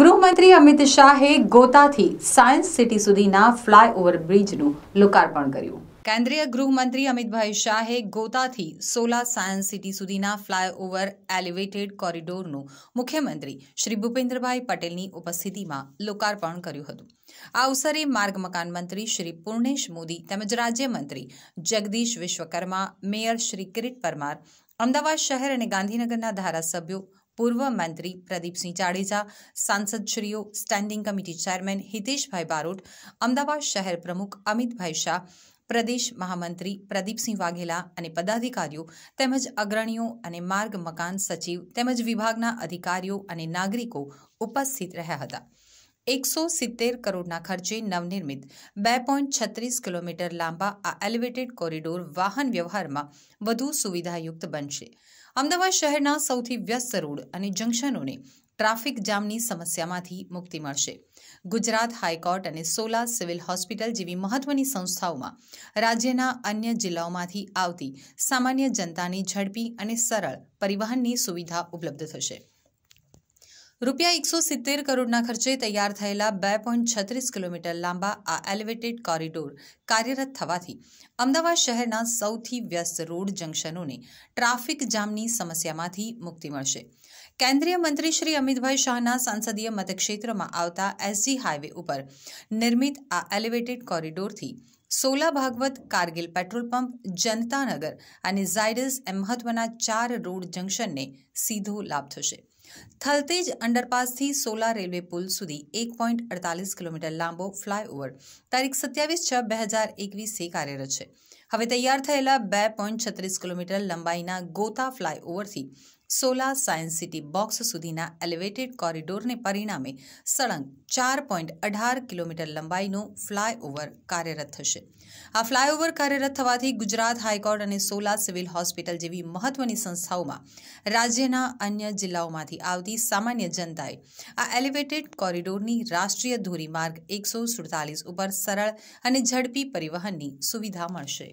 ગૃહમંત્રી અમિત શાહે ગોતાથી સાયન્સ સિટી સુધીના ફ્લાયઓવર બ્રિજનું લોકાર્પણ કર્યું કેન્દ્રીય ગૃહમંત્રી અમિતભાઈ શાહે ગોતાથી સોલા સાયન્સ સિટી સુધીના ફ્લાયઓવર એલિવેટેડ કોરિડોરનું મુખ્યમંત્રી શ્રી ભૂપેન્દ્રભાઈ પટેલની ઉપસ્થિતિમાં લોકાર્પણ કર્યું હતું આ અવસરે માર્ગ મકાન મંત્રી શ્રી પૂર્ણેશ મોદી તેમજ રાજ્યમંત્રી જગદીશ વિશ્વકર્મા મેયર શ્રી કિરીટ પરમાર અમદાવાદ શહેર અને ગાંધીનગરના ધારાસભ્યો પૂર્વ મંત્રી પ્રદીપસિંહ જાડેજા સાંસદશ્રીઓ standing committee chairman Hiteshbhai Barot Ahmedabad શહેર પ્રમુખ અમિતભાઈ શાહ પ્રદેશ મહામંત્રી પ્રદીપસિંહ વાઘેલા અને પદાધિકારીઓ તેમજ અગ્રણીઓ અને માર્ગ મકાન સચિવ તેમજ વિભાગના અધિકારીઓ અને નાગરિકો ઉપસ્થિત રહ્યા હતા એકસો સિત્તેર કરોડના ખર્ચે નવનિર્મિત બે પોઈન્ટ છત્રીસ કિલોમીટર લાંબા આ એલિવેટેડ કોરિડોર વાહન વ્યવહારમાં વધુ સુવિધાયુક્ત બનશે અમદાવાદ શહેરના સૌથી વ્યસ્ત રોડ અને જંકશનોને ટ્રાફિક જામની સમસ્યામાંથી મુક્તિ મળશે ગુજરાત હાઈકોર્ટ અને સોલા સિવિલ હોસ્પિટલ જેવી મહત્વની સંસ્થાઓમાં રાજ્યના અન્ય જિલ્લાઓમાંથી આવતી સામાન્ય જનતાની ઝડપી અને સરળ પરિવહનની સુવિધા ઉપલબ્ધ થશે રૂપિયા એકસો સિત્તેર કરોડના ખર્ચે તૈયાર થયેલા બે પોઈન્ટ છત્રીસ કિલોમીટર લાંબા આ એલિવેટેડ કોરિડોર કાર્યરત થવાથી અમદાવાદ શહેરના સૌથી વ્યસ્ત રોડ જંક્શનોને ટ્રાફિક જામની સમસ્યામાંથી મુક્તિ મળશે કેન્દ્રીય મંત્રી શ્રી અમિતભાઈ શાહના સંસદીય મતક્ષેત્રમાં આવતા એસજી હાઈવે ઉપર નિર્મિત આ એલિવેટેડ કોરિડોરથી સોલા ભાગવત કારગિલ પેટ્રોલ પંપ જનતાનગર અને ઝાયડસ એમ મહત્વના ચાર રોડ જંક્શનને સીધો લાભ થશે થલતેજ અંડરપાસથી સોલા રેલવે પુલ સુધી એક પોઈન્ટ અડતાલીસ કિલોમીટર લાંબો ફ્લાયઓવર તારીખ સત્યાવીસ છ બે હજાર એકવીસે કાર્યરત છે હવે તૈયાર થયેલા બે પોઈન્ટ છત્રીસ કિલોમીટર લંબાઈના ગોતા ફ્લાયઓવરથી સોલા સાયન્સ સિટી બોક્સ સુધીના એલિવેટેડ કોરિડોરને પરિણામે સળંગ ચાર પોઈન્ટ અઢાર કિલોમીટર લંબાઈનો ફ્લાયઓવર કાર્યરત થશે આ ફ્લાયઓવર કાર્યરત થવાથી ગુજરાત હાઈકોર્ટ અને સોલા સિવિલ હોસ્પિટલ જેવી મહત્વની સંસ્થાઓમાં રાજ્યના અન્ય જિલ્લાઓમાંથી આવતી સામાન્ય જનતાએ આ એલિવેટેડ કોરિડોરની રાષ્ટ્રીય ધોરીમાર્ગ એકસો સુડતાલીસ ઉપર સરળ અને ઝડપી પરિવહનની સુવિધા મળશે